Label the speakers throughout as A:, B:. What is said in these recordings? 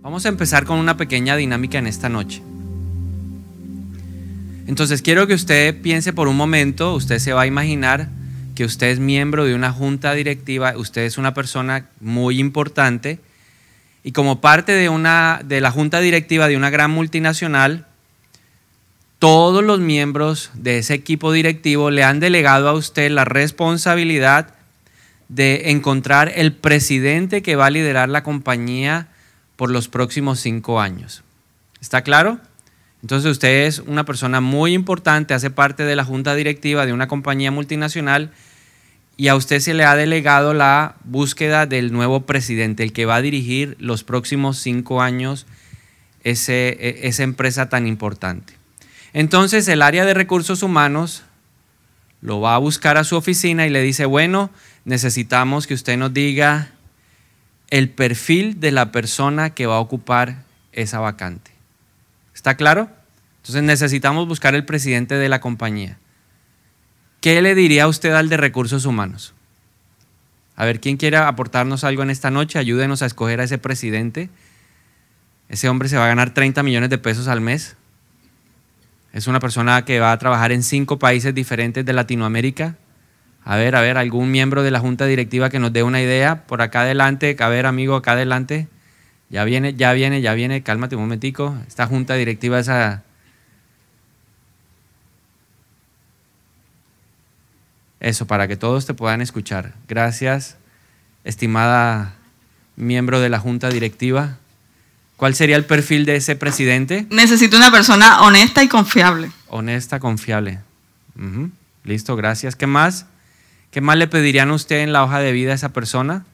A: Vamos a empezar con una pequeña dinámica en esta noche. Entonces quiero que usted piense por un momento, usted se va a imaginar que usted es miembro de una junta directiva, usted es una persona muy importante y como parte de, una, de la junta directiva de una gran multinacional, todos los miembros de ese equipo directivo le han delegado a usted la responsabilidad de encontrar el presidente que va a liderar la compañía por los próximos cinco años. ¿Está claro? Entonces usted es una persona muy importante, hace parte de la junta directiva de una compañía multinacional y a usted se le ha delegado la búsqueda del nuevo presidente, el que va a dirigir los próximos cinco años e, esa empresa tan importante. Entonces el área de recursos humanos lo va a buscar a su oficina y le dice, bueno, necesitamos que usted nos diga el perfil de la persona que va a ocupar esa vacante. ¿Está claro? Entonces necesitamos buscar el presidente de la compañía. ¿Qué le diría usted al de recursos humanos? A ver, ¿quién quiere aportarnos algo en esta noche? Ayúdenos a escoger a ese presidente. Ese hombre se va a ganar 30 millones de pesos al mes. Es una persona que va a trabajar en cinco países diferentes de Latinoamérica, a ver, a ver, algún miembro de la junta directiva que nos dé una idea. Por acá adelante, a ver, amigo, acá adelante. Ya viene, ya viene, ya viene. Cálmate un momentico. Esta junta directiva esa... Eso, para que todos te puedan escuchar. Gracias, estimada miembro de la junta directiva. ¿Cuál sería el perfil de ese presidente? Necesito una persona honesta y confiable. Honesta, confiable. Listo, gracias. ¿Qué más? ¿Qué más le pedirían a usted en la hoja de vida a esa persona?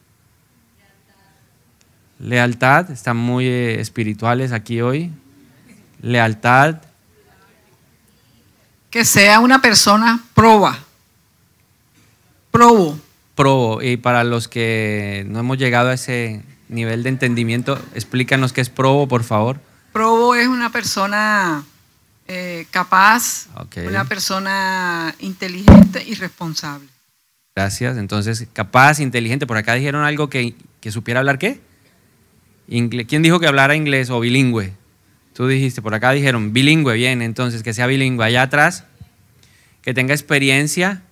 A: Lealtad, están muy eh, espirituales aquí hoy. Lealtad. Que sea una persona proba. Probo. Probo. Y para los que no hemos llegado a ese nivel de entendimiento, explícanos qué es probo, por favor. Probo es una persona eh, capaz, una persona inteligente y responsable. Gracias. Entonces, capaz, inteligente. Por acá dijeron algo que, supiera hablar qué? ¿Quién dijo que hablara inglés o bilingüe? Tú dijiste, por acá dijeron bilingüe, bien, entonces que sea bilingüe. Allá atrás, que tenga experiencia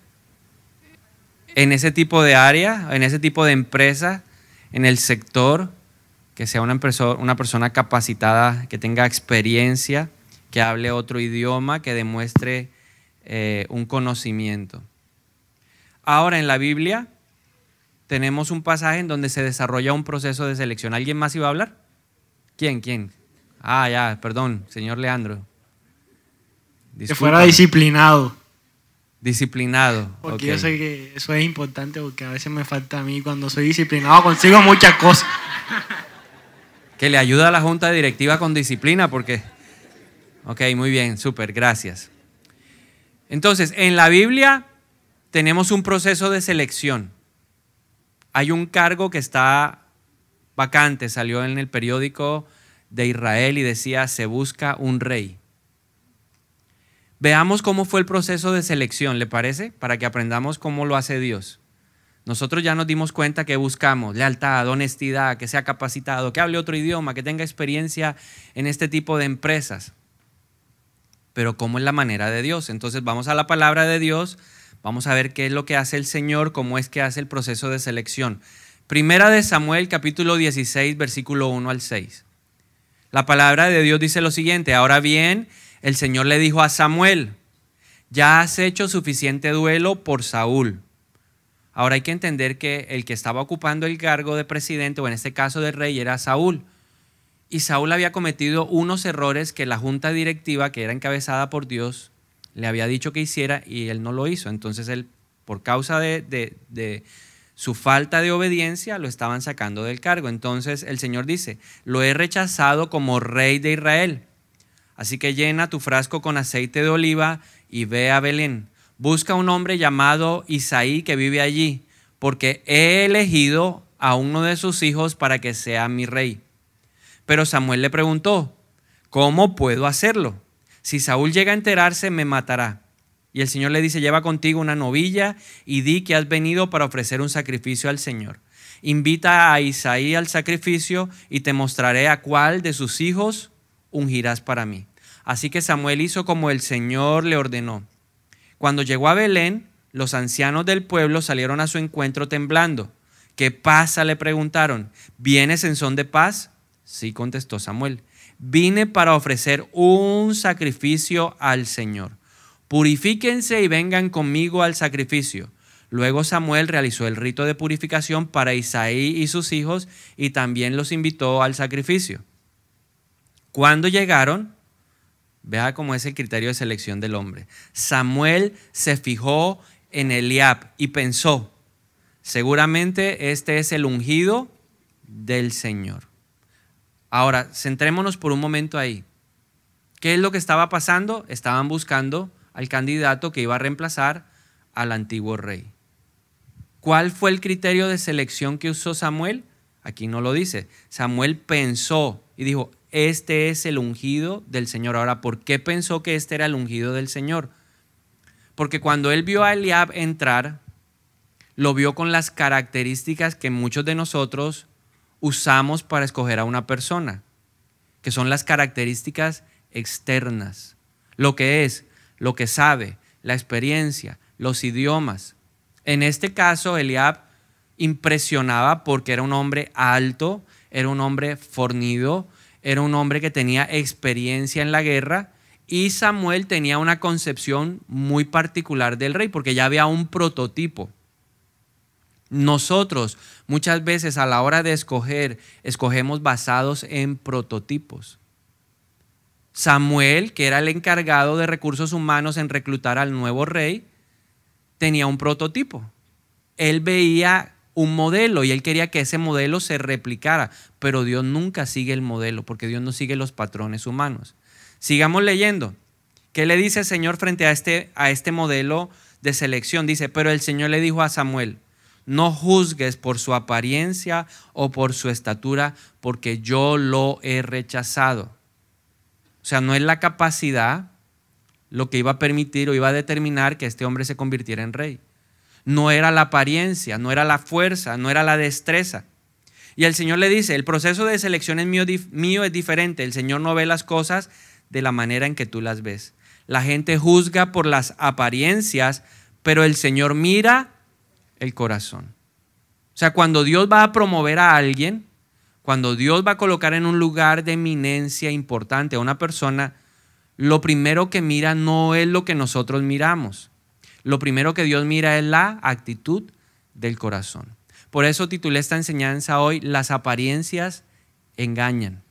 A: en ese tipo de área, en ese tipo de empresa, en el sector, que sea una, una persona capacitada, que tenga experiencia, que hable otro idioma, que demuestre eh, un conocimiento. Ahora en la Biblia tenemos un pasaje en donde se desarrolla un proceso de selección. ¿Alguien más iba a hablar? ¿Quién? ¿Quién? Ah, ya, perdón, señor Leandro. Que fuera disciplinado. Disciplinado. Porque yo sé que eso es importante porque a veces me falta a mí. Cuando soy disciplinado consigo muchas cosas. Que le ayuda a la junta directiva con disciplina porque... Ok, muy bien, súper, gracias. Entonces, en la Biblia tenemos un proceso de selección. Hay un cargo que está vacante, salió en el periódico de Israel y decía, se busca un rey. Veamos cómo fue el proceso de selección, ¿le parece? Para que aprendamos cómo lo hace Dios. Nosotros ya nos dimos cuenta que buscamos lealtad, honestidad, que sea capacitado, que hable otro idioma, que tenga experiencia en este tipo de empresas. Pero ¿cómo es la manera de Dios? Entonces vamos a la palabra de Dios Vamos a ver qué es lo que hace el Señor, cómo es que hace el proceso de selección. Primera de Samuel capítulo 16, versículo 1 al 6. La palabra de Dios dice lo siguiente, ahora bien, el Señor le dijo a Samuel, ya has hecho suficiente duelo por Saúl. Ahora hay que entender que el que estaba ocupando el cargo de presidente, o en este caso de rey, era Saúl. Y Saúl había cometido unos errores que la junta directiva, que era encabezada por Dios, le había dicho que hiciera y él no lo hizo. Entonces él, por causa de, de su falta de obediencia, lo estaban sacando del cargo. Entonces el Señor dice, lo he rechazado como rey de Israel. Así que llena tu frasco con aceite de oliva y ve a Belén. Busca un hombre llamado Isaí que vive allí, porque he elegido a uno de sus hijos para que sea mi rey. Pero Samuel le preguntó, ¿cómo puedo hacerlo? Si Saúl llega a enterarse, me matará. Y el Señor le dice, lleva contigo una novilla y di que has venido para ofrecer un sacrificio al Señor. Invita a Isaí al sacrificio y te mostraré a cuál de sus hijos ungirás para mí. Así que Samuel hizo como el Señor le ordenó. Cuando llegó a Belén, los ancianos del pueblo salieron a su encuentro temblando. ¿Qué pasa? le preguntaron. ¿Vienes en son de paz? Sí, contestó Samuel vine para ofrecer un sacrificio al Señor. Purifíquense y vengan conmigo al sacrificio. Luego Samuel realizó el rito de purificación para Isaí y sus hijos y también los invitó al sacrificio. Cuando llegaron, vea cómo es el criterio de selección del hombre. Samuel se fijó en Eliab y pensó, seguramente este es el ungido del Señor. Ahora, centrémonos por un momento ahí. ¿Qué es lo que estaba pasando? Estaban buscando al candidato que iba a reemplazar al antiguo rey. ¿Cuál fue el criterio de selección que usó Samuel? Aquí no lo dice. Samuel pensó y dijo, este es el ungido del Señor. Ahora, ¿por qué pensó que este era el ungido del Señor? Porque cuando él vio a Eliab entrar, lo vio con las características que muchos de nosotros usamos para escoger a una persona, que son las características externas, lo que es, lo que sabe, la experiencia, los idiomas. En este caso, Eliab impresionaba porque era un hombre alto, era un hombre fornido, era un hombre que tenía experiencia en la guerra y Samuel tenía una concepción muy particular del rey porque ya había un prototipo. Nosotros muchas veces a la hora de escoger, escogemos basados en prototipos. Samuel, que era el encargado de recursos humanos en reclutar al nuevo rey, tenía un prototipo. Él veía un modelo y él quería que ese modelo se replicara, pero Dios nunca sigue el modelo porque Dios no sigue los patrones humanos. Sigamos leyendo. ¿Qué le dice el Señor frente a este, a este modelo de selección? Dice, pero el Señor le dijo a Samuel, no juzgues por su apariencia o por su estatura, porque yo lo he rechazado. O sea, no es la capacidad lo que iba a permitir o iba a determinar que este hombre se convirtiera en rey. No era la apariencia, no era la fuerza, no era la destreza. Y el Señor le dice, el proceso de selección es mío, mío es diferente, el Señor no ve las cosas de la manera en que tú las ves. La gente juzga por las apariencias, pero el Señor mira el corazón. O sea, cuando Dios va a promover a alguien, cuando Dios va a colocar en un lugar de eminencia importante a una persona, lo primero que mira no es lo que nosotros miramos. Lo primero que Dios mira es la actitud del corazón. Por eso titulé esta enseñanza hoy, las apariencias engañan.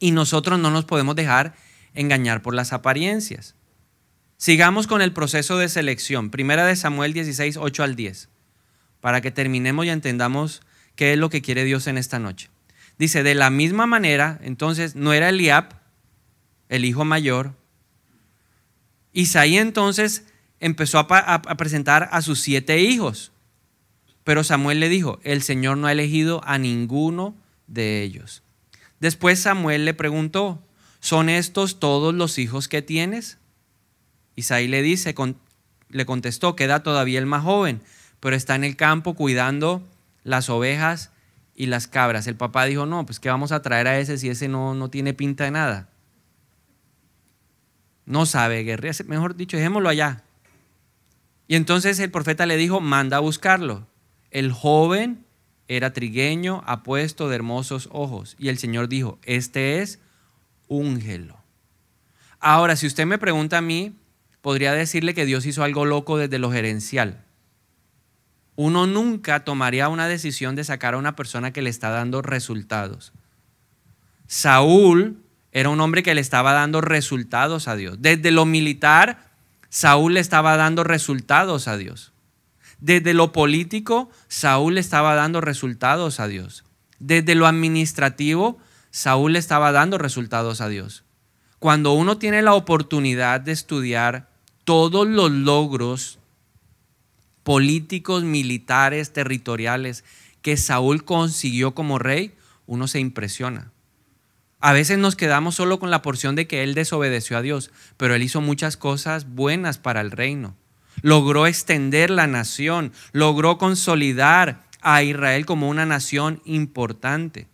A: Y nosotros no nos podemos dejar engañar por las apariencias. Sigamos con el proceso de selección. Primera de Samuel 16, 8 al 10, para que terminemos y entendamos qué es lo que quiere Dios en esta noche. Dice, de la misma manera, entonces no era Eliab, el hijo mayor. Isaí entonces empezó a, a presentar a sus siete hijos, pero Samuel le dijo, el Señor no ha elegido a ninguno de ellos. Después Samuel le preguntó, ¿son estos todos los hijos que tienes? Isaí le dice, le contestó, queda todavía el más joven, pero está en el campo cuidando las ovejas y las cabras. El papá dijo, no, pues ¿qué vamos a traer a ese si ese no, no tiene pinta de nada? No sabe guerrear, mejor dicho, dejémoslo allá. Y entonces el profeta le dijo, manda a buscarlo. El joven era trigueño, apuesto de hermosos ojos. Y el Señor dijo, este es, un gelo. Ahora, si usted me pregunta a mí, podría decirle que Dios hizo algo loco desde lo gerencial. Uno nunca tomaría una decisión de sacar a una persona que le está dando resultados. Saúl era un hombre que le estaba dando resultados a Dios. Desde lo militar, Saúl le estaba dando resultados a Dios. Desde lo político, Saúl le estaba dando resultados a Dios. Desde lo administrativo, Saúl le estaba dando resultados a Dios. Cuando uno tiene la oportunidad de estudiar todos los logros políticos, militares, territoriales que Saúl consiguió como rey, uno se impresiona. A veces nos quedamos solo con la porción de que él desobedeció a Dios, pero él hizo muchas cosas buenas para el reino. Logró extender la nación, logró consolidar a Israel como una nación importante.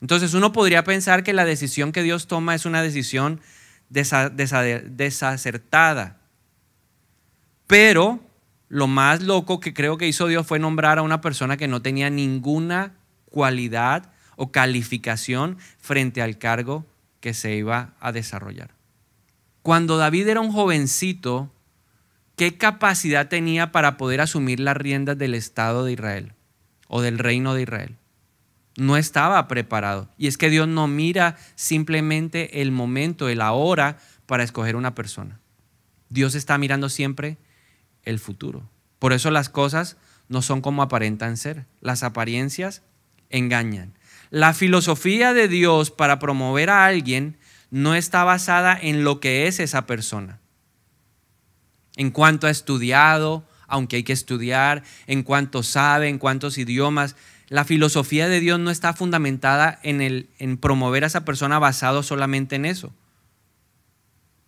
A: Entonces uno podría pensar que la decisión que Dios toma es una decisión desacertada, pero lo más loco que creo que hizo Dios fue nombrar a una persona que no tenía ninguna cualidad o calificación frente al cargo que se iba a desarrollar. Cuando David era un jovencito, ¿qué capacidad tenía para poder asumir las riendas del Estado de Israel o del reino de Israel? No estaba preparado. Y es que Dios no mira simplemente el momento, el ahora, para escoger una persona. Dios está mirando siempre el futuro. Por eso las cosas no son como aparentan ser. Las apariencias engañan. La filosofía de Dios para promover a alguien no está basada en lo que es esa persona. En cuanto ha estudiado, aunque hay que estudiar, en cuanto sabe, en cuántos idiomas. La filosofía de Dios no está fundamentada en, el, en promover a esa persona basado solamente en eso.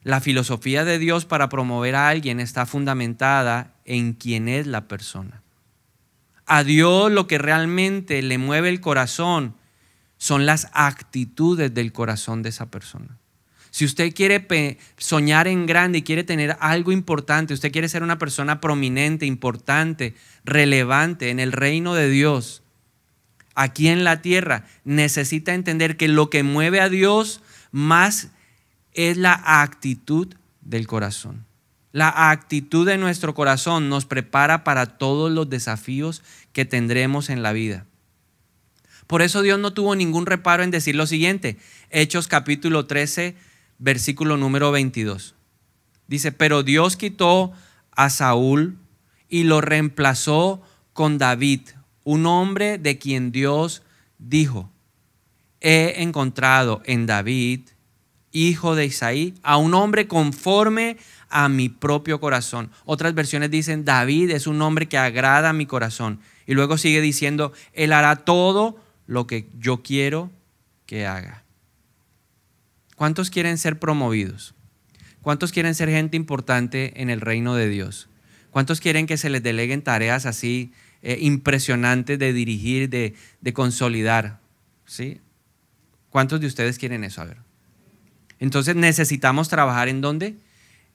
A: La filosofía de Dios para promover a alguien está fundamentada en quién es la persona. A Dios lo que realmente le mueve el corazón son las actitudes del corazón de esa persona. Si usted quiere soñar en grande y quiere tener algo importante, usted quiere ser una persona prominente, importante, relevante en el reino de Dios, aquí en la tierra, necesita entender que lo que mueve a Dios más es la actitud del corazón. La actitud de nuestro corazón nos prepara para todos los desafíos que tendremos en la vida. Por eso Dios no tuvo ningún reparo en decir lo siguiente, Hechos capítulo 13, versículo número 22. Dice, pero Dios quitó a Saúl y lo reemplazó con David, un hombre de quien Dios dijo, he encontrado en David, hijo de Isaí, a un hombre conforme a mi propio corazón. Otras versiones dicen, David es un hombre que agrada a mi corazón. Y luego sigue diciendo, él hará todo lo que yo quiero que haga. ¿Cuántos quieren ser promovidos? ¿Cuántos quieren ser gente importante en el reino de Dios? ¿Cuántos quieren que se les deleguen tareas así eh, impresionantes de dirigir, de, de consolidar? ¿Sí? ¿Cuántos de ustedes quieren eso? A ver. Entonces necesitamos trabajar en dónde?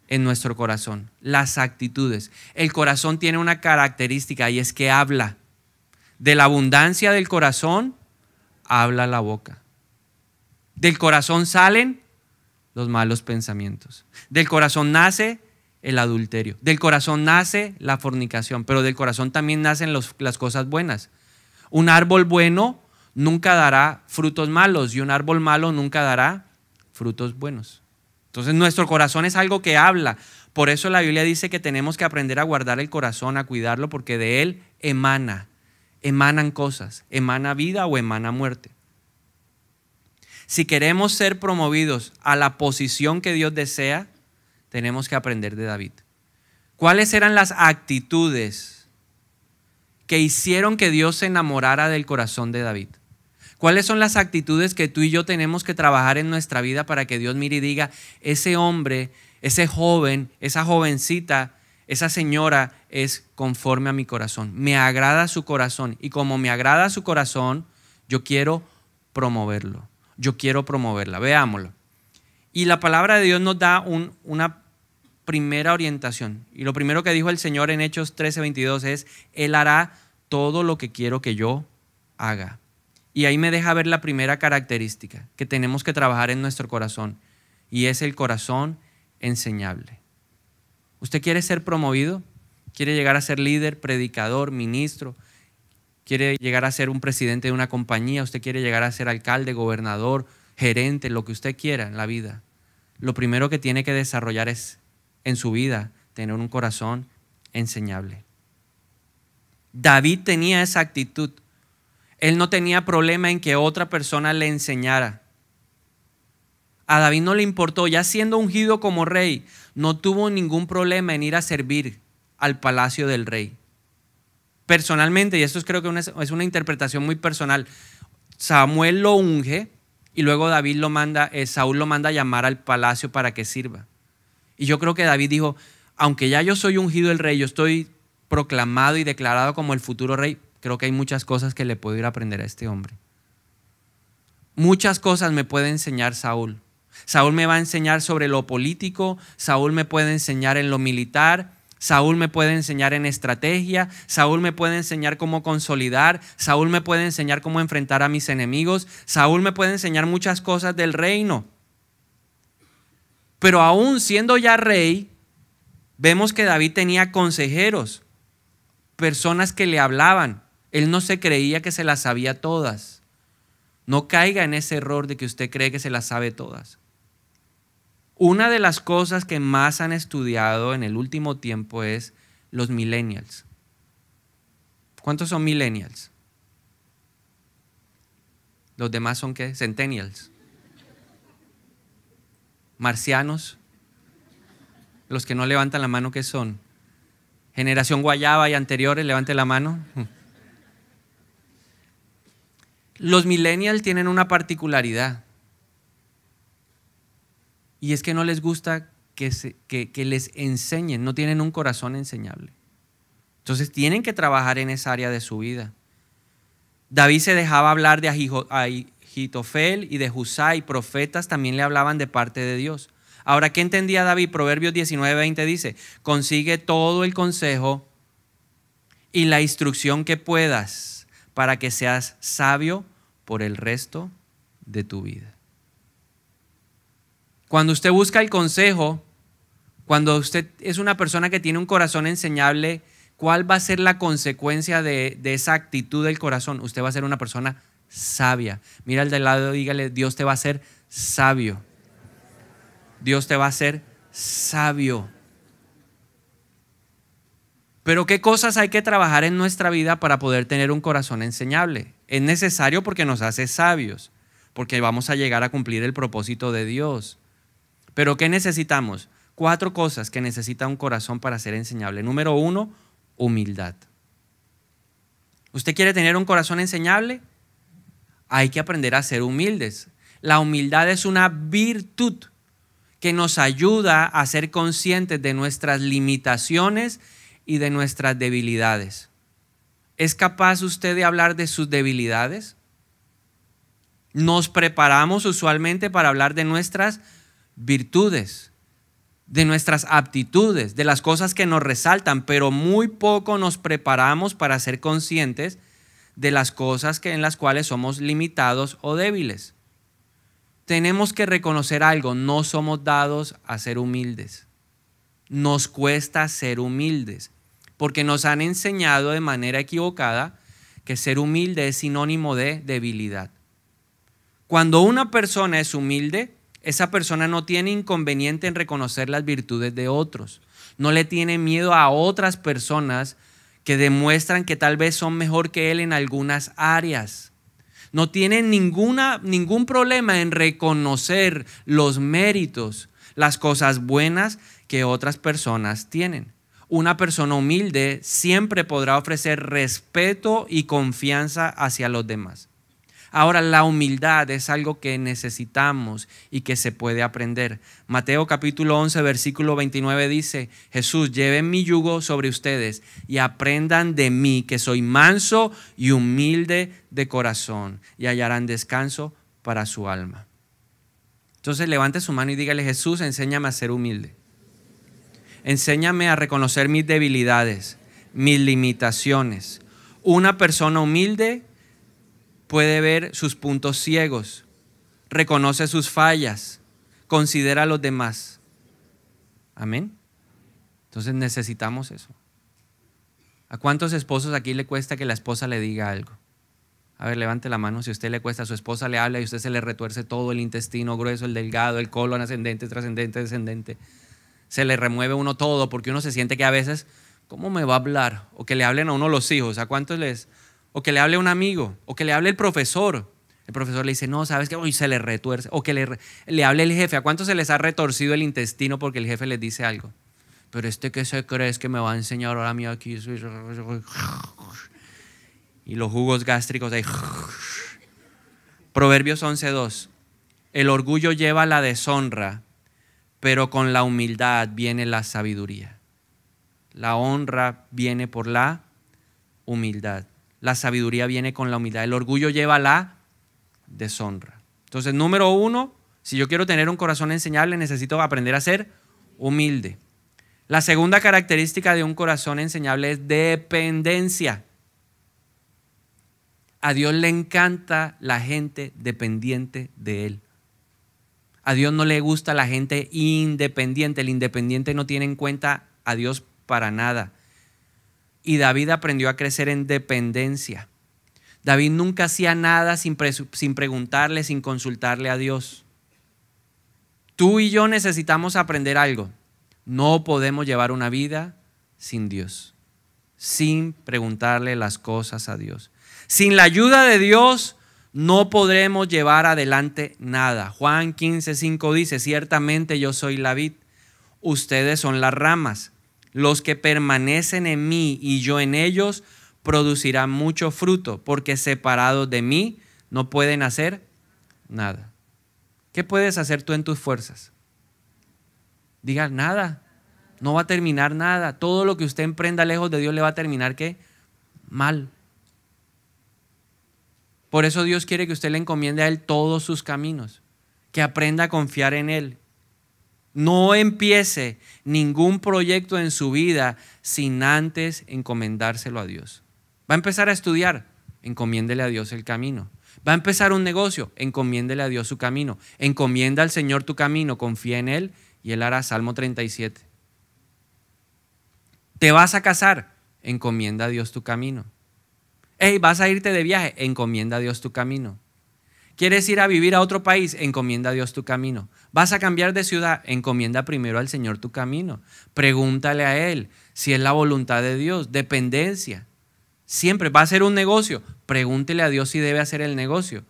A: En nuestro corazón, las actitudes. El corazón tiene una característica y es que habla. De la abundancia del corazón, habla la boca. Del corazón salen los malos pensamientos. Del corazón nace el adulterio. Del corazón nace la fornicación, pero del corazón también nacen las cosas buenas. Un árbol bueno nunca dará frutos malos y un árbol malo nunca dará frutos buenos. Entonces nuestro corazón es algo que habla. Por eso la Biblia dice que tenemos que aprender a guardar el corazón, a cuidarlo, porque de él emana, emanan cosas, emana vida o emana muerte. Si queremos ser promovidos a la posición que Dios desea, tenemos que aprender de David. ¿Cuáles eran las actitudes que hicieron que Dios se enamorara del corazón de David? ¿Cuáles son las actitudes que tú y yo tenemos que trabajar en nuestra vida para que Dios mire y diga, ese hombre, ese joven, esa jovencita, esa señora es conforme a mi corazón? Me agrada su corazón y como me agrada su corazón, yo quiero promoverlo, yo quiero promoverla, veámoslo. Y la palabra de Dios nos da una primera orientación. Y lo primero que dijo el Señor en Hechos 13:22 es, Él hará todo lo que quiero que yo haga. Y ahí me deja ver la primera característica que tenemos que trabajar en nuestro corazón, y es el corazón enseñable. ¿Usted quiere ser promovido? ¿Quiere llegar a ser líder, predicador, ministro? ¿Quiere llegar a ser un presidente de una compañía? ¿Usted quiere llegar a ser alcalde, gobernador, gerente, lo que usted quiera en la vida? Lo primero que tiene que desarrollar es en su vida tener un corazón enseñable. David tenía esa actitud. Él no tenía problema en que otra persona le enseñara. A David no le importó, ya siendo ungido como rey, no tuvo ningún problema en ir a servir al palacio del rey. Personalmente, y esto es creo que es una interpretación muy personal, Samuel lo unge y luego David lo manda, eh, Saúl lo manda a llamar al palacio para que sirva. Y yo creo que David dijo, aunque ya yo soy ungido el rey, yo estoy proclamado y declarado como el futuro rey, Creo que hay muchas cosas que le puedo ir a aprender a este hombre. Muchas cosas me puede enseñar Saúl. Saúl me va a enseñar sobre lo político, Saúl me puede enseñar en lo militar, Saúl me puede enseñar en estrategia, Saúl me puede enseñar cómo consolidar, Saúl me puede enseñar cómo enfrentar a mis enemigos, Saúl me puede enseñar muchas cosas del reino. Pero aún siendo ya rey, vemos que David tenía consejeros, personas que le hablaban, él no se creía que se las sabía todas. No caiga en ese error de que usted cree que se las sabe todas. Una de las cosas que más han estudiado en el último tiempo es los millennials. ¿Cuántos son millennials? Los demás son qué? Centennials. Marcianos. Los que no levantan la mano, ¿qué son? Generación Guayaba y anteriores, levante la mano. Los millennials tienen una particularidad. Y es que no les gusta que, les enseñen, no tienen un corazón enseñable. Entonces tienen que trabajar en esa área de su vida. David se dejaba hablar de Jitofel y de Husay, profetas también le hablaban de parte de Dios. Ahora, ¿qué entendía David? Proverbios 19:20 dice, consigue todo el consejo y la instrucción que puedas para que seas sabio por el resto de tu vida. Cuando usted busca el consejo, cuando usted es una persona que tiene un corazón enseñable, ¿cuál va a ser la consecuencia de, esa actitud del corazón? Usted va a ser una persona sabia. Mira al de lado, dígale, Dios te va a ser sabio. Dios te va a ser sabio. Pero ¿qué cosas hay que trabajar en nuestra vida para poder tener un corazón enseñable? Es necesario porque nos hace sabios, porque vamos a llegar a cumplir el propósito de Dios. Pero ¿qué necesitamos? Cuatro cosas que necesita un corazón para ser enseñable. Número uno, humildad. ¿Usted quiere tener un corazón enseñable? Hay que aprender a ser humildes. La humildad es una virtud que nos ayuda a ser conscientes de nuestras limitaciones y de nuestras debilidades. ¿Es capaz usted de hablar de sus debilidades? Nos preparamos usualmente para hablar de nuestras virtudes, de nuestras aptitudes, de las cosas que nos resaltan, pero muy poco nos preparamos para ser conscientes de las cosas en las cuales somos limitados o débiles. Tenemos que reconocer algo, no somos dados a ser humildes. Nos cuesta ser humildes porque nos han enseñado de manera equivocada que ser humilde es sinónimo de debilidad. Cuando una persona es humilde, esa persona no tiene inconveniente en reconocer las virtudes de otros, no le tiene miedo a otras personas que demuestran que tal vez son mejor que él en algunas áreas. No tiene ninguna, ningún problema en reconocer los méritos, las cosas buenas que otras personas tienen. Una persona humilde siempre podrá ofrecer respeto y confianza hacia los demás. Ahora, la humildad es algo que necesitamos y que se puede aprender. Mateo capítulo 11, versículo 29 dice, Jesús, lleven mi yugo sobre ustedes y aprendan de mí, que soy manso y humilde de corazón, y hallarán descanso para su alma. Entonces levante su mano y dígale, Jesús, enséñame a ser humilde. Enséñame a reconocer mis debilidades, mis limitaciones. Una persona humilde puede ver sus puntos ciegos, reconoce sus fallas, considera a los demás. Amén. Entonces necesitamos eso. ¿A cuántos esposos aquí le cuesta que la esposa le diga algo? A ver, levante la mano si a usted le cuesta, a su esposa le habla y a usted se le retuerce todo el intestino grueso, el delgado, el colon ascendente, trascendente, descendente se le remueve uno todo porque uno se siente que a veces, ¿cómo me va a hablar? O que le hablen a uno los hijos, ¿a cuántos les? O que le hable un amigo, o que le hable el profesor. El profesor le dice, no, ¿sabes qué? Y se le retuerce. O que le, le hable el jefe. ¿A cuántos se les ha retorcido el intestino porque el jefe les dice algo? Pero este que se cree es que me va a enseñar ahora mío aquí. Y los jugos gástricos ahí. Proverbios 11.2. El orgullo lleva a la deshonra, pero con la humildad viene la sabiduría. La honra viene por la humildad. La sabiduría viene con la humildad. El orgullo lleva la deshonra. Entonces, número uno, si yo quiero tener un corazón enseñable, necesito aprender a ser humilde. La segunda característica de un corazón enseñable es dependencia. A Dios le encanta la gente dependiente de Él. A Dios no le gusta la gente independiente. El independiente no tiene en cuenta a Dios para nada. Y David aprendió a crecer en dependencia. David nunca hacía nada sin, preguntarle, sin consultarle a Dios. Tú y yo necesitamos aprender algo. No podemos llevar una vida sin Dios, sin preguntarle las cosas a Dios. Sin la ayuda de Dios no podremos llevar adelante nada. Juan 15:5 dice, ciertamente yo soy la vid, ustedes son las ramas. Los que permanecen en mí y yo en ellos producirán mucho fruto, porque separados de mí no pueden hacer nada. ¿Qué puedes hacer tú en tus fuerzas? Diga nada. No va a terminar nada. Todo lo que usted emprenda lejos de Dios le va a terminar qué? Mal. Por eso Dios quiere que usted le encomiende a Él todos sus caminos, que aprenda a confiar en Él. No empiece ningún proyecto en su vida sin antes encomendárselo a Dios. Va a empezar a estudiar, encomiéndele a Dios el camino. Va a empezar un negocio, encomiéndele a Dios su camino. Encomienda al Señor tu camino, confía en Él y Él hará Salmo 37. Te vas a casar, encomienda a Dios tu camino. Hey, vas a irte de viaje, encomienda a Dios tu camino. ¿Quieres ir a vivir a otro país? Encomienda a Dios tu camino. ¿Vas a cambiar de ciudad? Encomienda primero al Señor tu camino. Pregúntale a Él si es la voluntad de Dios. Dependencia. Siempre va a ser un negocio. Pregúntele a Dios si debe hacer el negocio.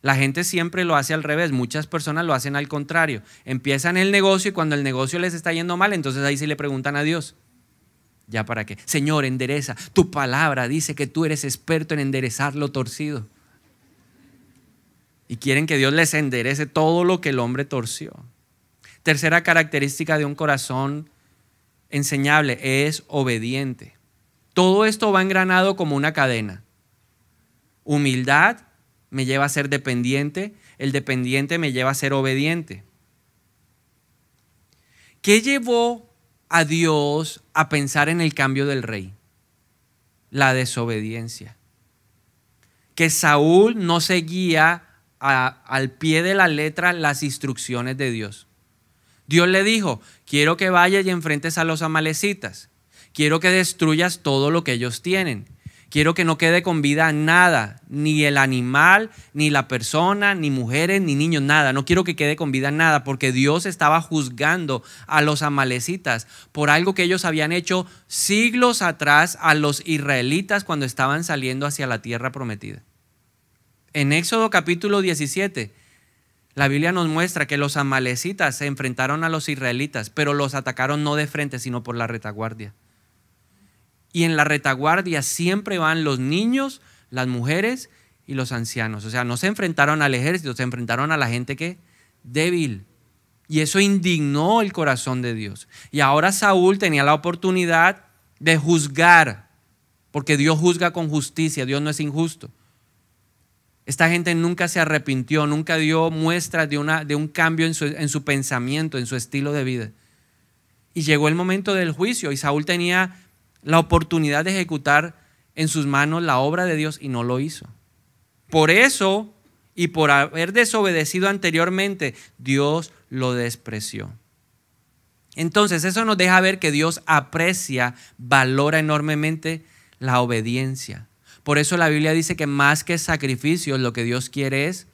A: La gente siempre lo hace al revés. Muchas personas lo hacen al contrario. Empiezan el negocio y cuando el negocio les está yendo mal, entonces ahí sí le preguntan a Dios. Ya para qué. Señor, endereza. Tu palabra dice que tú eres experto en enderezar lo torcido. Y quieren que Dios les enderece todo lo que el hombre torció. Tercera característica de un corazón enseñable es obediente. Todo esto va engranado como una cadena. Humildad me lleva a ser dependiente, el dependiente me lleva a ser obediente. ¿Qué llevó a Dios a pensar en el cambio del rey, la desobediencia. Que Saúl no seguía al pie de la letra las instrucciones de Dios. Dios le dijo, quiero que vayas y enfrentes a los amalecitas, quiero que destruyas todo lo que ellos tienen, Quiero que no quede con vida nada, ni el animal, ni la persona, ni mujeres, ni niños, nada. No quiero que quede con vida nada, porque Dios estaba juzgando a los amalecitas por algo que ellos habían hecho siglos atrás a los israelitas cuando estaban saliendo hacia la tierra prometida. En Éxodo capítulo 17, la Biblia nos muestra que los amalecitas se enfrentaron a los israelitas, pero los atacaron no de frente, sino por la retaguardia y en la retaguardia siempre van los niños, las mujeres y los ancianos. O sea, no se enfrentaron al ejército, se enfrentaron a la gente que débil. Y eso indignó el corazón de Dios. Y ahora Saúl tenía la oportunidad de juzgar, porque Dios juzga con justicia, Dios no es injusto. Esta gente nunca se arrepintió, nunca dio muestras de, de un cambio en su, en su pensamiento, en su estilo de vida. Y llegó el momento del juicio y Saúl tenía la oportunidad de ejecutar en sus manos la obra de Dios y no lo hizo. Por eso y por haber desobedecido anteriormente, Dios lo despreció. Entonces eso nos deja ver que Dios aprecia, valora enormemente la obediencia. Por eso la Biblia dice que más que sacrificios, lo que Dios quiere es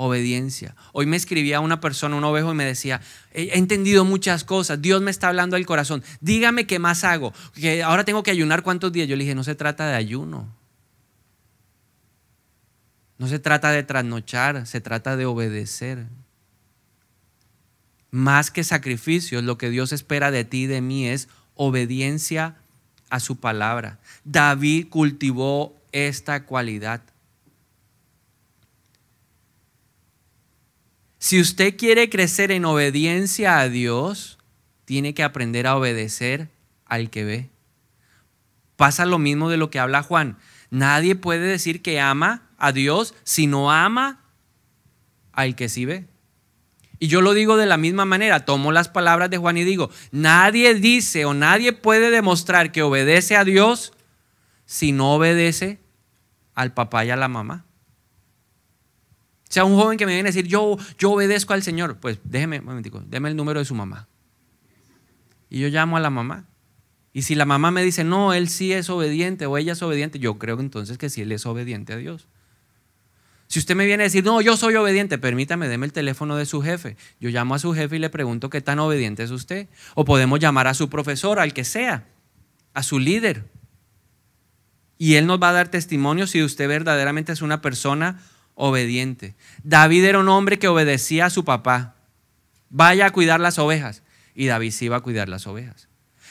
A: obediencia. Hoy me escribía una persona, un ovejo, y me decía, he entendido muchas cosas, Dios me está hablando al corazón, dígame qué más hago, que ahora tengo que ayunar cuántos días. Yo le dije, no se trata de ayuno, no se trata de trasnochar, se trata de obedecer. Más que sacrificios, lo que Dios espera de ti y de mí es obediencia a su palabra. David cultivó esta cualidad. Si usted quiere crecer en obediencia a Dios, tiene que aprender a obedecer al que ve. Pasa lo mismo de lo que habla Juan. Nadie puede decir que ama a Dios si no ama al que sí ve. Y yo lo digo de la misma manera, tomo las palabras de Juan y digo, nadie dice o nadie puede demostrar que obedece a Dios si no obedece al papá y a la mamá sea, un joven que me viene a decir, yo, yo obedezco al Señor, pues déjeme, un momentico, déme el número de su mamá. Y yo llamo a la mamá. Y si la mamá me dice, no, él sí es obediente o ella es obediente, yo creo entonces que sí él es obediente a Dios. Si usted me viene a decir, no, yo soy obediente, permítame, deme el teléfono de su jefe. Yo llamo a su jefe y le pregunto qué tan obediente es usted. O podemos llamar a su profesor, al que sea, a su líder. Y él nos va a dar testimonio si usted verdaderamente es una persona obediente. David era un hombre que obedecía a su papá. Vaya a cuidar las ovejas. Y David sí iba a cuidar las ovejas.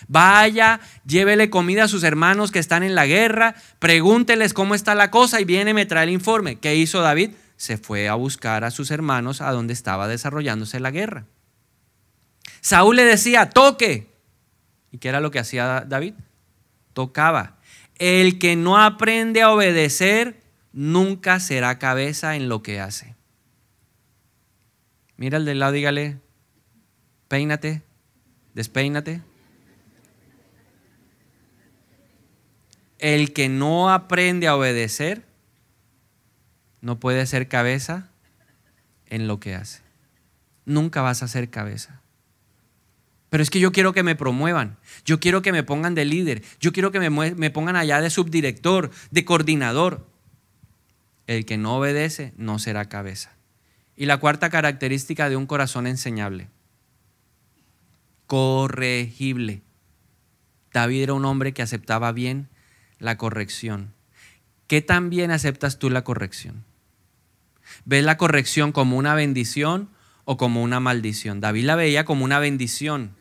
A: Vaya, llévele comida a sus hermanos que están en la guerra, pregúnteles cómo está la cosa y viene, me trae el informe. ¿Qué hizo David? Se fue a buscar a sus hermanos a donde estaba desarrollándose la guerra. Saúl le decía, toque. ¿Y qué era lo que hacía David? Tocaba. El que no aprende a obedecer nunca será cabeza en lo que hace. Mira al de lado, dígale, peínate, despeínate. El que no aprende a obedecer no puede ser cabeza en lo que hace. Nunca vas a ser cabeza. Pero es que yo quiero que me promuevan, yo quiero que me pongan de líder, yo quiero que me, me pongan allá de subdirector, de coordinador. El que no obedece no será cabeza. Y la cuarta característica de un corazón enseñable, corregible. David era un hombre que aceptaba bien la corrección. ¿Qué tan bien aceptas tú la corrección? ¿Ves la corrección como una bendición o como una maldición? David la veía como una bendición.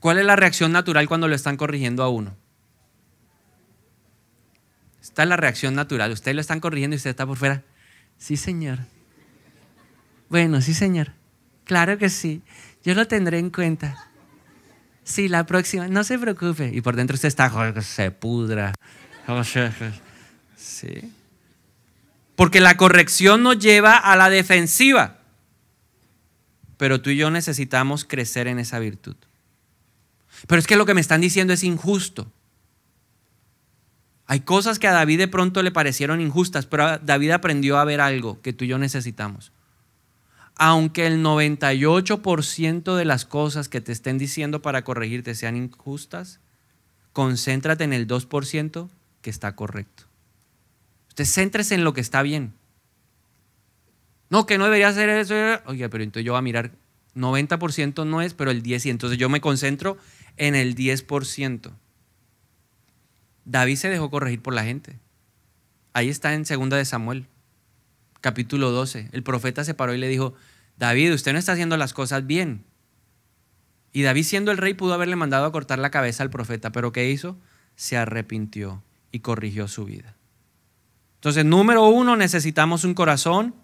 A: ¿Cuál es la reacción natural cuando lo están corrigiendo a uno? Está la reacción natural. Ustedes lo están corriendo y usted está por fuera. Sí, señor. Bueno, sí, señor. Claro que sí. Yo lo tendré en cuenta. Sí, la próxima. No se preocupe. Y por dentro usted está, se pudra. Sí. Porque la corrección nos lleva a la defensiva. Pero tú y yo necesitamos crecer en esa virtud. Pero es que lo que me están diciendo es injusto. Hay cosas que a David de pronto le parecieron injustas, pero David aprendió a ver algo que tú y yo necesitamos. Aunque el 98% de las cosas que te estén diciendo para corregirte sean injustas, concéntrate en el 2% que está correcto. Usted céntrese en lo que está bien. No, que no debería hacer eso. Oye, pero entonces yo voy a mirar, 90% no es, pero el 10%. entonces yo me concentro en el 10%. David se dejó corregir por la gente. Ahí está en 2 de Samuel, capítulo 12. El profeta se paró y le dijo, David, usted no está haciendo las cosas bien. Y David siendo el rey pudo haberle mandado a cortar la cabeza al profeta, pero ¿qué hizo? Se arrepintió y corrigió su vida. Entonces, número uno, necesitamos un corazón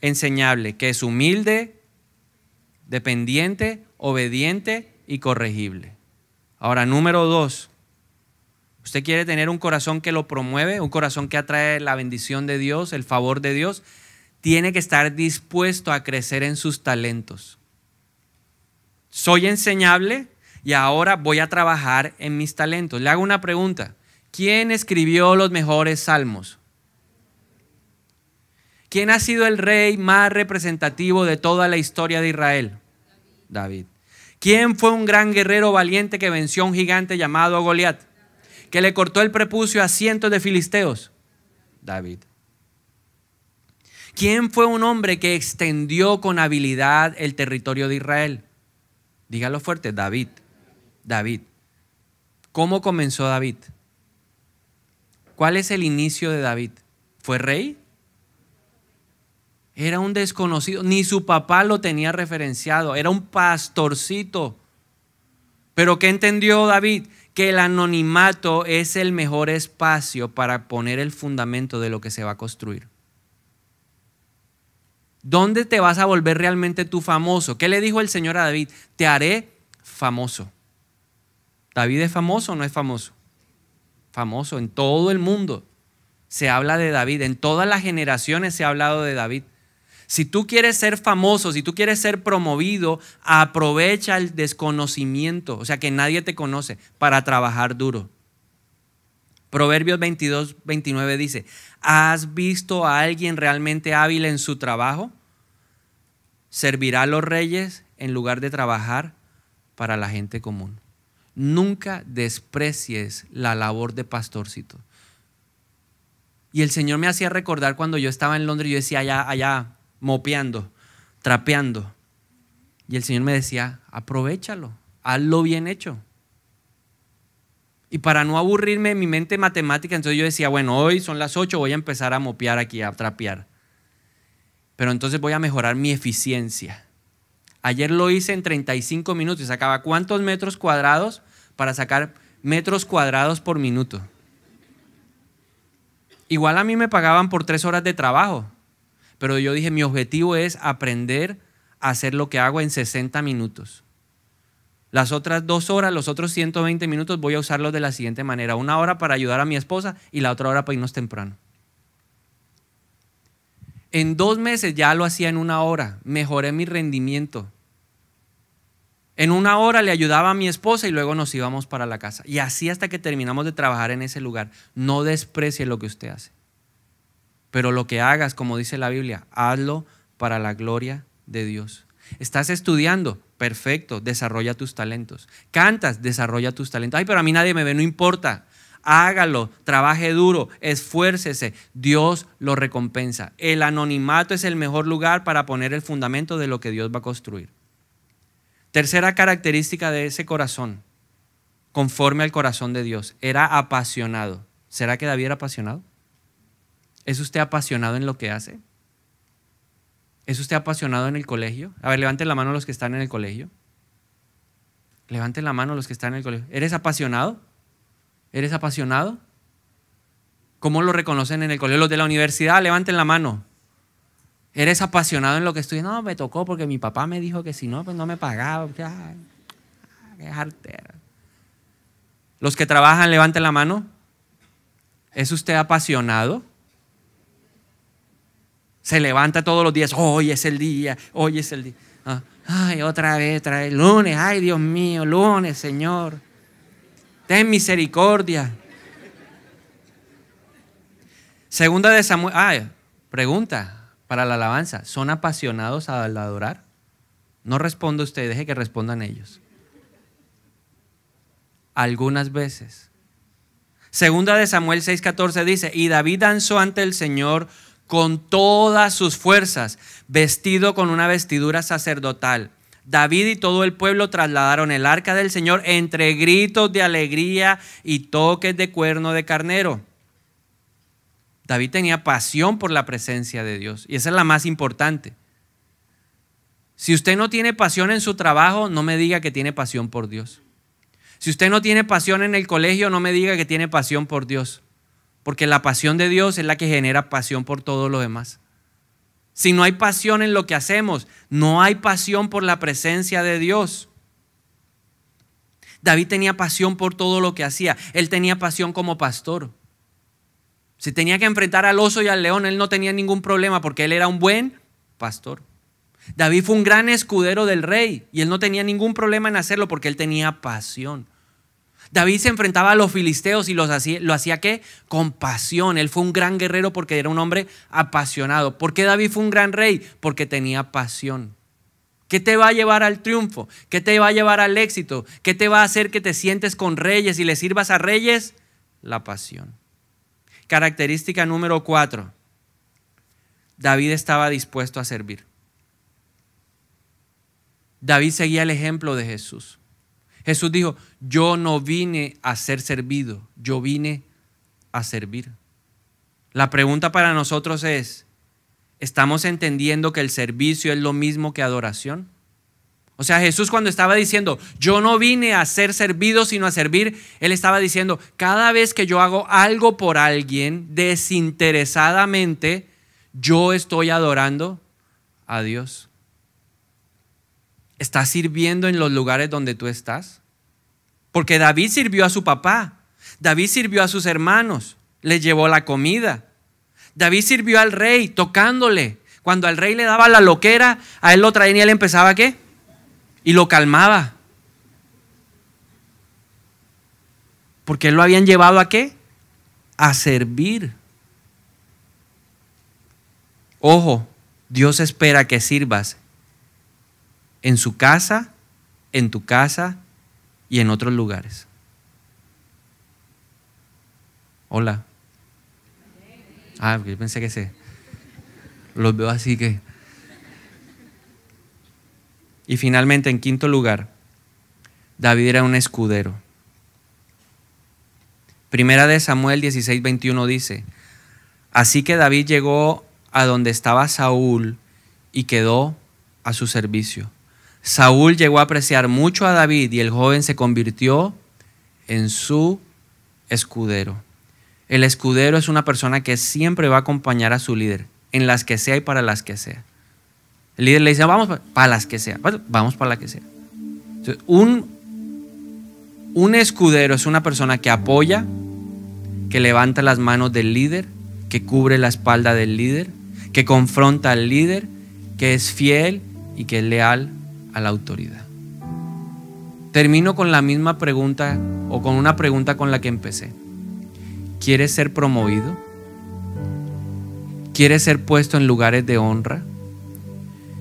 A: enseñable, que es humilde, dependiente, obediente y corregible. Ahora, número dos, Usted quiere tener un corazón que lo promueve, un corazón que atrae la bendición de Dios, el favor de Dios. Tiene que estar dispuesto a crecer en sus talentos. Soy enseñable y ahora voy a trabajar en mis talentos. Le hago una pregunta. ¿Quién escribió los mejores salmos? ¿Quién ha sido el rey más representativo de toda la historia de Israel? David. ¿Quién fue un gran guerrero valiente que venció a un gigante llamado Goliat? que le cortó el prepucio a cientos de filisteos? David. ¿Quién fue un hombre que extendió con habilidad el territorio de Israel? Dígalo fuerte, David. David. ¿Cómo comenzó David? ¿Cuál es el inicio de David? ¿Fue rey? Era un desconocido, ni su papá lo tenía referenciado, era un pastorcito. Pero ¿qué entendió David? que el anonimato es el mejor espacio para poner el fundamento de lo que se va a construir. ¿Dónde te vas a volver realmente tú famoso? ¿Qué le dijo el Señor a David? Te haré famoso. ¿David es famoso o no es famoso? Famoso en todo el mundo. Se habla de David, en todas las generaciones se ha hablado de David. Si tú quieres ser famoso, si tú quieres ser promovido, aprovecha el desconocimiento, o sea, que nadie te conoce, para trabajar duro. Proverbios 22, 29 dice, ¿has visto a alguien realmente hábil en su trabajo? Servirá a los reyes en lugar de trabajar para la gente común. Nunca desprecies la labor de pastorcito. Y el Señor me hacía recordar cuando yo estaba en Londres, yo decía, allá, allá, mopeando, trapeando. Y el Señor me decía, aprovechalo, hazlo bien hecho. Y para no aburrirme mi mente matemática, entonces yo decía, bueno, hoy son las 8, voy a empezar a mopear aquí, a trapear. Pero entonces voy a mejorar mi eficiencia. Ayer lo hice en 35 minutos y sacaba cuántos metros cuadrados para sacar metros cuadrados por minuto. Igual a mí me pagaban por tres horas de trabajo. Pero yo dije, mi objetivo es aprender a hacer lo que hago en 60 minutos. Las otras dos horas, los otros 120 minutos voy a usarlos de la siguiente manera. Una hora para ayudar a mi esposa y la otra hora para irnos temprano. En dos meses ya lo hacía en una hora. Mejoré mi rendimiento. En una hora le ayudaba a mi esposa y luego nos íbamos para la casa. Y así hasta que terminamos de trabajar en ese lugar. No desprecie lo que usted hace. Pero lo que hagas, como dice la Biblia, hazlo para la gloria de Dios. Estás estudiando, perfecto, desarrolla tus talentos. Cantas, desarrolla tus talentos. Ay, pero a mí nadie me ve, no importa. Hágalo, trabaje duro, esfuércese. Dios lo recompensa. El anonimato es el mejor lugar para poner el fundamento de lo que Dios va a construir. Tercera característica de ese corazón, conforme al corazón de Dios, era apasionado. ¿Será que David era apasionado? ¿Es usted apasionado en lo que hace? ¿Es usted apasionado en el colegio? A ver, levanten la mano los que están en el colegio. Levanten la mano los que están en el colegio. ¿Eres apasionado? ¿Eres apasionado? ¿Cómo lo reconocen en el colegio? Los de la universidad, levanten la mano. ¿Eres apasionado en lo que estudias? No, me tocó porque mi papá me dijo que si no, pues no me pagaba. qué Los que trabajan, levanten la mano. ¿Es usted apasionado? se levanta todos los días, hoy es el día, hoy es el día. Ah, ay, otra vez, otra vez, lunes, ay Dios mío, lunes, Señor. Ten misericordia. Segunda de Samuel, ay, pregunta para la alabanza, ¿son apasionados al adorar? No responde usted, deje que respondan ellos. Algunas veces. Segunda de Samuel 6:14 dice, y David danzó ante el Señor con todas sus fuerzas, vestido con una vestidura sacerdotal. David y todo el pueblo trasladaron el arca del Señor entre gritos de alegría y toques de cuerno de carnero. David tenía pasión por la presencia de Dios y esa es la más importante. Si usted no tiene pasión en su trabajo, no me diga que tiene pasión por Dios. Si usted no tiene pasión en el colegio, no me diga que tiene pasión por Dios. Porque la pasión de Dios es la que genera pasión por todo lo demás. Si no hay pasión en lo que hacemos, no hay pasión por la presencia de Dios. David tenía pasión por todo lo que hacía. Él tenía pasión como pastor. Si tenía que enfrentar al oso y al león, él no tenía ningún problema porque él era un buen pastor. David fue un gran escudero del rey y él no tenía ningún problema en hacerlo porque él tenía pasión David se enfrentaba a los filisteos y los hacía, lo hacía qué? Con pasión. Él fue un gran guerrero porque era un hombre apasionado. ¿Por qué David fue un gran rey? Porque tenía pasión. ¿Qué te va a llevar al triunfo? ¿Qué te va a llevar al éxito? ¿Qué te va a hacer que te sientes con reyes y le sirvas a reyes? La pasión. Característica número cuatro. David estaba dispuesto a servir. David seguía el ejemplo de Jesús. Jesús dijo, yo no vine a ser servido, yo vine a servir. La pregunta para nosotros es, ¿estamos entendiendo que el servicio es lo mismo que adoración? O sea, Jesús cuando estaba diciendo, yo no vine a ser servido, sino a servir, él estaba diciendo, cada vez que yo hago algo por alguien desinteresadamente, yo estoy adorando a Dios. ¿Estás sirviendo en los lugares donde tú estás? Porque David sirvió a su papá, David sirvió a sus hermanos, le llevó la comida. David sirvió al rey tocándole. Cuando al rey le daba la loquera, a él lo traían y él empezaba qué? Y lo calmaba. Porque él lo habían llevado a qué? A servir. Ojo, Dios espera que sirvas en su casa, en tu casa y en otros lugares. Hola. Ah, yo pensé que sé. Los veo así que... Y finalmente, en quinto lugar, David era un escudero. Primera de Samuel 16, 21 dice, Así que David llegó a donde estaba Saúl y quedó a su servicio. Saúl llegó a apreciar mucho a David y el joven se convirtió en su escudero. El escudero es una persona que siempre va a acompañar a su líder, en las que sea y para las que sea. El líder le dice, vamos para las que sea, vamos para las que sea. un, un escudero es una persona que apoya, que levanta las manos del líder, que cubre la espalda del líder, que confronta al líder, que es fiel y que es leal a la autoridad. Termino con la misma pregunta o con una pregunta con la que empecé. ¿Quieres ser promovido? ¿Quieres ser puesto en lugares de honra?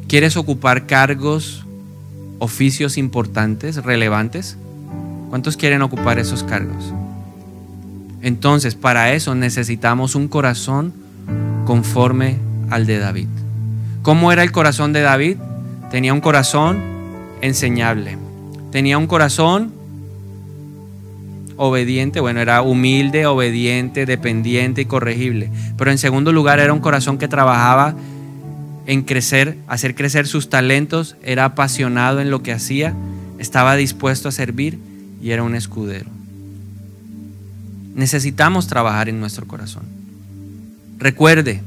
A: ¿Quieres ocupar cargos, oficios importantes, relevantes? ¿Cuántos quieren ocupar esos cargos? Entonces, para eso necesitamos un corazón conforme al de David. ¿Cómo era el corazón de David? Tenía un corazón enseñable. Tenía un corazón obediente, bueno, era humilde, obediente, dependiente y corregible. Pero en segundo lugar era un corazón que trabajaba en crecer, hacer crecer sus talentos, era apasionado en lo que hacía, estaba dispuesto a servir y era un escudero. Necesitamos trabajar en nuestro corazón. Recuerde,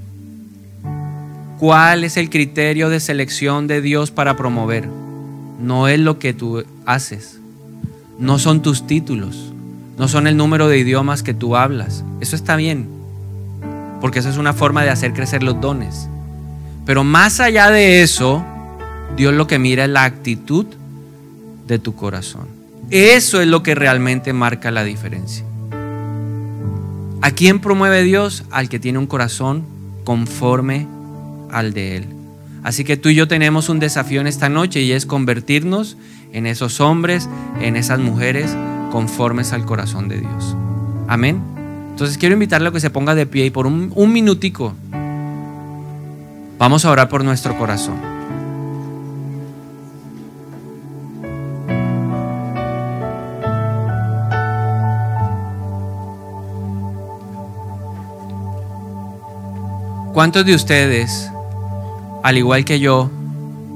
A: cuál es el criterio de selección de Dios para promover. No es lo que tú haces. No son tus títulos. No son el número de idiomas que tú hablas. Eso está bien. Porque eso es una forma de hacer crecer los dones. Pero más allá de eso, Dios lo que mira es la actitud de tu corazón. Eso es lo que realmente marca la diferencia. ¿A quién promueve Dios? Al que tiene un corazón conforme al de Él. Así que tú y yo tenemos un desafío en esta noche y es convertirnos en esos hombres, en esas mujeres conformes al corazón de Dios. Amén. Entonces quiero invitarle a que se ponga de pie y por un, un minutico vamos a orar por nuestro corazón. ¿Cuántos de ustedes al igual que yo,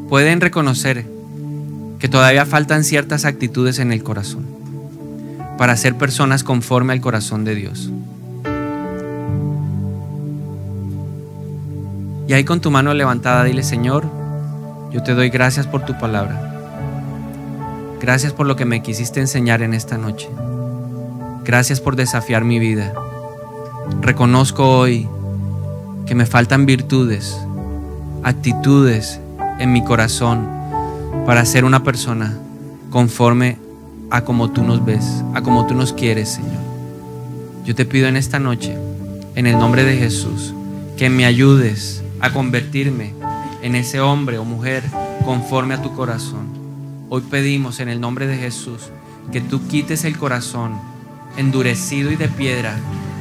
A: pueden reconocer que todavía faltan ciertas actitudes en el corazón para ser personas conforme al corazón de Dios. Y ahí con tu mano levantada dile, Señor, yo te doy gracias por tu palabra. Gracias por lo que me quisiste enseñar en esta noche. Gracias por desafiar mi vida. Reconozco hoy que me faltan virtudes actitudes en mi corazón para ser una persona conforme a como tú nos ves, a como tú nos quieres, Señor. Yo te pido en esta noche, en el nombre de Jesús, que me ayudes a convertirme en ese hombre o mujer conforme a tu corazón. Hoy pedimos en el nombre de Jesús que tú quites el corazón endurecido y de piedra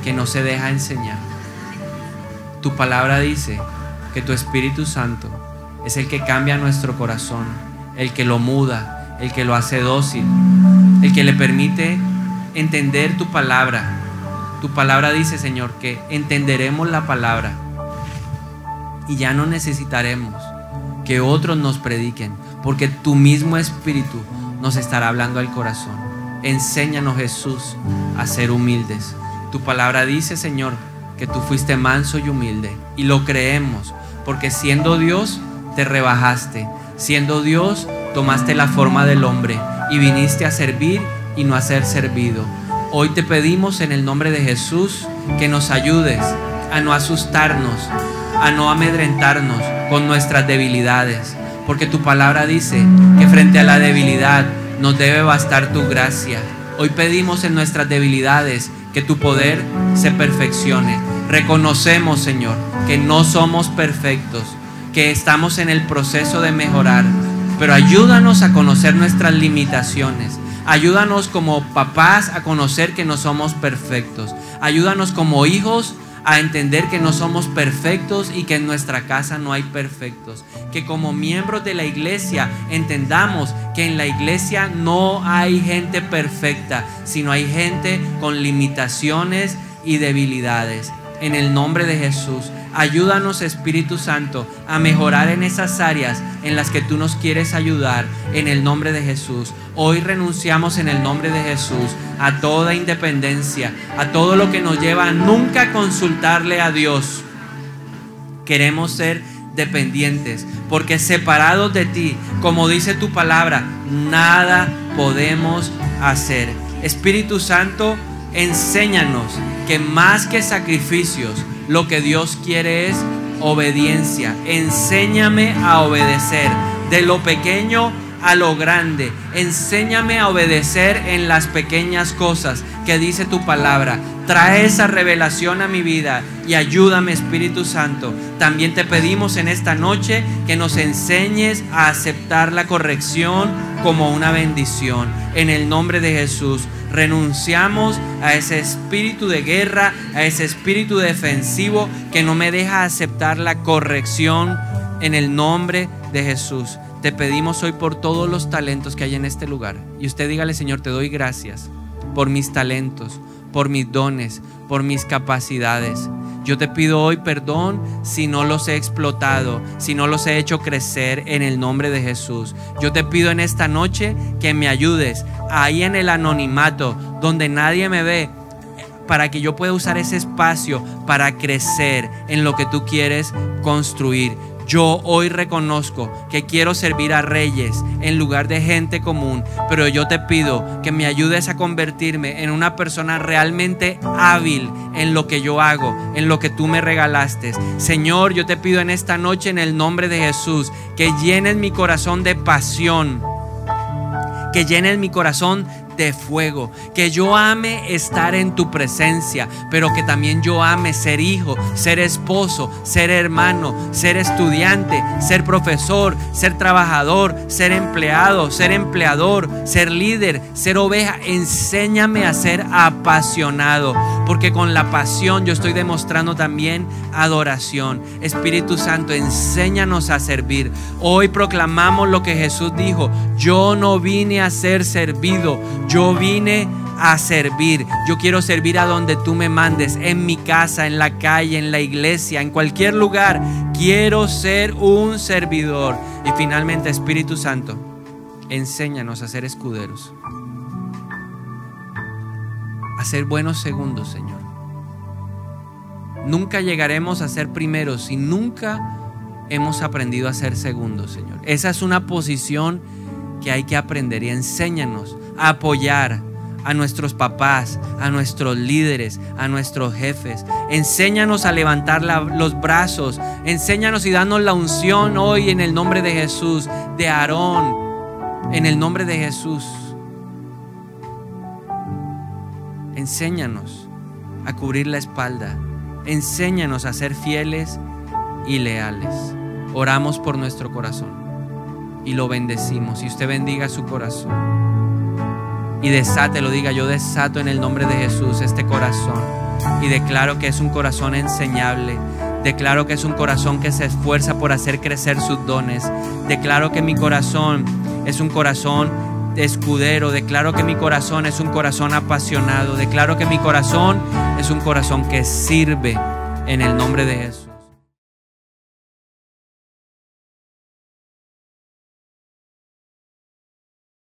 A: que no se deja enseñar. Tu palabra dice que tu Espíritu Santo es el que cambia nuestro corazón, el que lo muda, el que lo hace dócil, el que le permite entender tu palabra. Tu palabra dice, Señor, que entenderemos la palabra y ya no necesitaremos que otros nos prediquen, porque tu mismo Espíritu nos estará hablando al corazón. Enséñanos, Jesús, a ser humildes. Tu palabra dice, Señor, que tú fuiste manso y humilde, y lo creemos porque siendo Dios te rebajaste, siendo Dios tomaste la forma del hombre y viniste a servir y no a ser servido. Hoy te pedimos en el nombre de Jesús que nos ayudes a no asustarnos, a no amedrentarnos con nuestras debilidades, porque tu palabra dice que frente a la debilidad nos debe bastar tu gracia. Hoy pedimos en nuestras debilidades que tu poder se perfeccione. Reconocemos, Señor, que no somos perfectos, que estamos en el proceso de mejorar, pero ayúdanos a conocer nuestras limitaciones. Ayúdanos como papás a conocer que no somos perfectos. Ayúdanos como hijos a entender que no somos perfectos y que en nuestra casa no hay perfectos. Que como miembros de la iglesia entendamos que en la iglesia no hay gente perfecta, sino hay gente con limitaciones y debilidades en el nombre de Jesús. Ayúdanos, Espíritu Santo, a mejorar en esas áreas en las que tú nos quieres ayudar en el nombre de Jesús. Hoy renunciamos en el nombre de Jesús a toda independencia, a todo lo que nos lleva a nunca consultarle a Dios. Queremos ser dependientes, porque separados de ti, como dice tu palabra, nada podemos hacer. Espíritu Santo, enséñanos que más que sacrificios, lo que Dios quiere es obediencia. Enséñame a obedecer de lo pequeño a lo grande. Enséñame a obedecer en las pequeñas cosas que dice tu palabra. Trae esa revelación a mi vida y ayúdame Espíritu Santo. También te pedimos en esta noche que nos enseñes a aceptar la corrección como una bendición. En el nombre de Jesús renunciamos a ese espíritu de guerra, a ese espíritu defensivo que no me deja aceptar la corrección en el nombre de Jesús. Te pedimos hoy por todos los talentos que hay en este lugar. Y usted dígale, Señor, te doy gracias por mis talentos, por mis dones, por mis capacidades. Yo te pido hoy perdón si no los he explotado, si no los he hecho crecer en el nombre de Jesús. Yo te pido en esta noche que me ayudes ahí en el anonimato, donde nadie me ve, para que yo pueda usar ese espacio para crecer en lo que tú quieres construir. Yo hoy reconozco que quiero servir a reyes en lugar de gente común, pero yo te pido que me ayudes a convertirme en una persona realmente hábil en lo que yo hago, en lo que tú me regalaste. Señor, yo te pido en esta noche en el nombre de Jesús que llenes mi corazón de pasión, que llenes mi corazón de fuego, que yo ame estar en tu presencia, pero que también yo ame ser hijo, ser esposo, ser hermano, ser estudiante, ser profesor, ser trabajador, ser empleado, ser empleador, ser líder, ser oveja. Enséñame a ser apasionado, porque con la pasión yo estoy demostrando también adoración. Espíritu Santo, enséñanos a servir. Hoy proclamamos lo que Jesús dijo, yo no vine a ser servido, yo vine a servir. Yo quiero servir a donde tú me mandes, en mi casa, en la calle, en la iglesia, en cualquier lugar. Quiero ser un servidor. Y finalmente, Espíritu Santo, enséñanos a ser escuderos. A ser buenos segundos, Señor. Nunca llegaremos a ser primeros si nunca hemos aprendido a ser segundos, Señor. Esa es una posición que hay que aprender y enséñanos apoyar a nuestros papás, a nuestros líderes, a nuestros jefes. Enséñanos a levantar los brazos. Enséñanos y danos la unción hoy en el nombre de Jesús, de Aarón, en el nombre de Jesús. Enséñanos a cubrir la espalda. Enséñanos a ser fieles y leales. Oramos por nuestro corazón y lo bendecimos. Y usted bendiga su corazón y desate lo Diga, yo desato en el nombre de Jesús este corazón y declaro que es un corazón enseñable. Declaro que es un corazón que se esfuerza por hacer crecer sus dones. Declaro que mi corazón es un corazón escudero. Declaro que mi corazón es un corazón apasionado. Declaro que mi corazón es un corazón que sirve en el nombre de Jesús.